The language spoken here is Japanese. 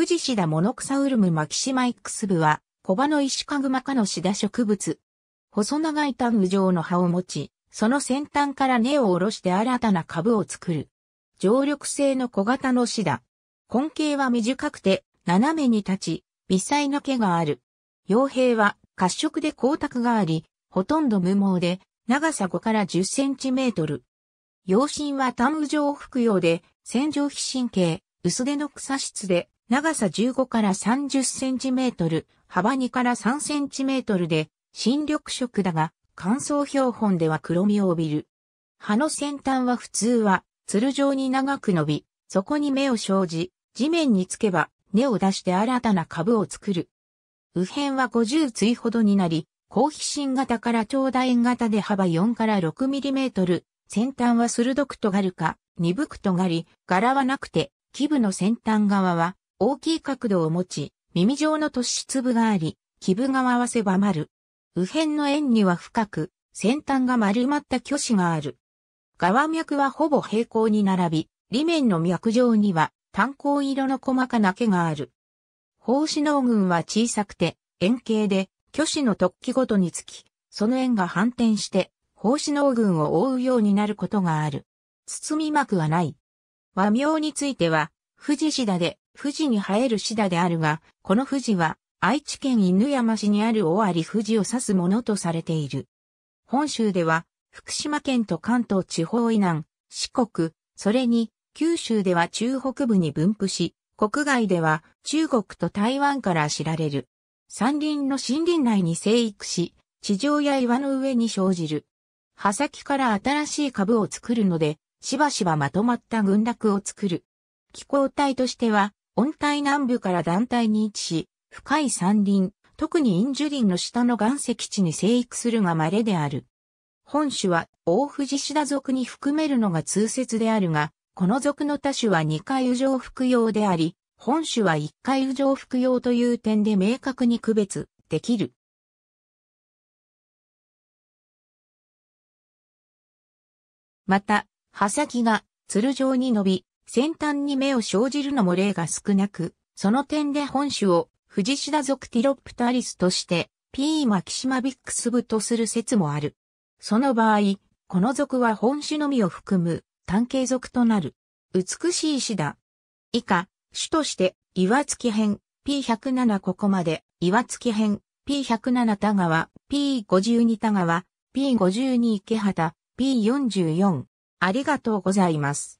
富士シダモノクサウルムマキシマイクス部は、コバの石かぐま科のシダ植物。細長いタング状の葉を持ち、その先端から根を下ろして新たな株を作る。常緑性の小型のシダ。根茎は短くて、斜めに立ち、微細な毛がある。傭兵は、褐色で光沢があり、ほとんど無毛で、長さ5から10センチメートル。養身は単状服用で、洗浄皮神経、薄手の草質で、長さ15から30センチメートル、幅2から3センチメートルで、新緑色だが、乾燥標本では黒みを帯びる。葉の先端は普通は、鶴状に長く伸び、そこに芽を生じ、地面につけば、根を出して新たな株を作る。右辺は50対ほどになり、高皮心型から長大円型で幅4から6ミリメートル、先端は鋭く尖るか、鈍く尖り、柄はなくて、基部の先端側は大きい角度を持ち、耳状の突出部があり、基部が合わせば丸。右辺の円には深く、先端が丸まった巨子がある。側脈はほぼ平行に並び、裏面の脈上には炭鉱色の細かな毛がある。胞子脳群は小さくて、円形で、巨子の突起ごとにつき、その円が反転して、胞子脳群を覆うようになることがある。包み膜はない。和名については、富士シダで富士に生えるシダであるが、この富士は愛知県犬山市にある尾張富士を指すものとされている。本州では福島県と関東地方以南、四国、それに九州では中北部に分布し、国外では中国と台湾から知られる。山林の森林内に生育し、地上や岩の上に生じる。葉先から新しい株を作るので、しばしばまとまった群落を作る。気候帯としては、温帯南部から団体に位置し、深い山林、特にインジュリンの下の岩石地に生育するが稀である。本種は大藤シダ属に含めるのが通説であるが、この属の他種は二回右上服用であり、本種は一回右上服用という点で明確に区別できる。また、葉先が鶴状に伸び、先端に目を生じるのも例が少なく、その点で本種を藤シダ属ティロプタリスとして P. マキシマビックス部とする説もある。その場合、この属は本種のみを含む単形属となる。美しいシダ。以下、種として岩月編 P107 ここまで、岩月編 P107 田川、P52 田川、P52 池畑、P44。ありがとうございます。